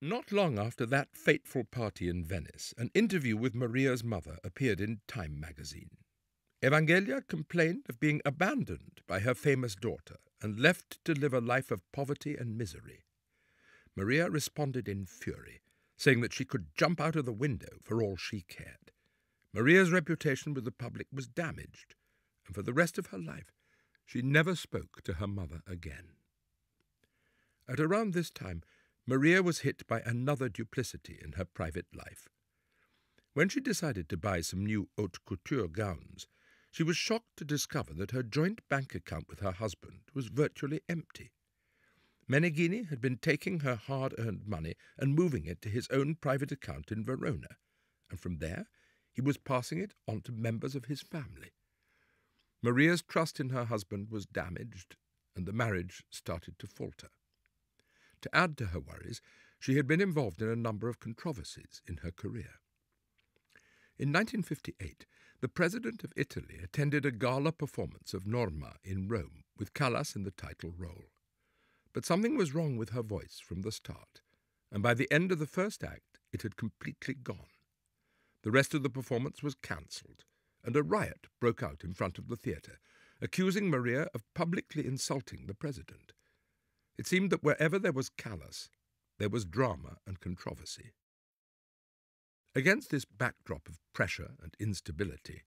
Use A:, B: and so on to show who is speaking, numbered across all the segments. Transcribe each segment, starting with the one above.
A: Not long after that fateful party in Venice, an interview with Maria's mother appeared in Time magazine. Evangelia complained of being abandoned by her famous daughter and left to live a life of poverty and misery. Maria responded in fury, saying that she could jump out of the window for all she cared. Maria's reputation with the public was damaged, and for the rest of her life she never spoke to her mother again. At around this time, Maria was hit by another duplicity in her private life. When she decided to buy some new haute couture gowns, she was shocked to discover that her joint bank account with her husband was virtually empty. Meneghini had been taking her hard-earned money and moving it to his own private account in Verona, and from there he was passing it on to members of his family. Maria's trust in her husband was damaged, and the marriage started to falter. To add to her worries, she had been involved in a number of controversies in her career. In 1958, the President of Italy attended a gala performance of Norma in Rome with Callas in the title role. But something was wrong with her voice from the start, and by the end of the first act, it had completely gone. The rest of the performance was cancelled, and a riot broke out in front of the theatre, accusing Maria of publicly insulting the President. It seemed that wherever there was callous, there was drama and controversy. Against this backdrop of pressure and instability,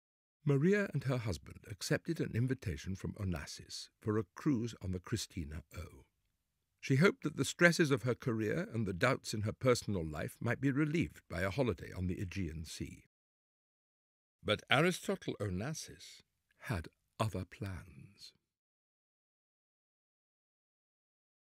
A: Maria and her husband accepted an invitation from Onassis for a cruise on the Christina O. She hoped that the stresses of her career and the doubts in her personal life might be relieved by a holiday on the Aegean Sea. But Aristotle Onassis had other plans.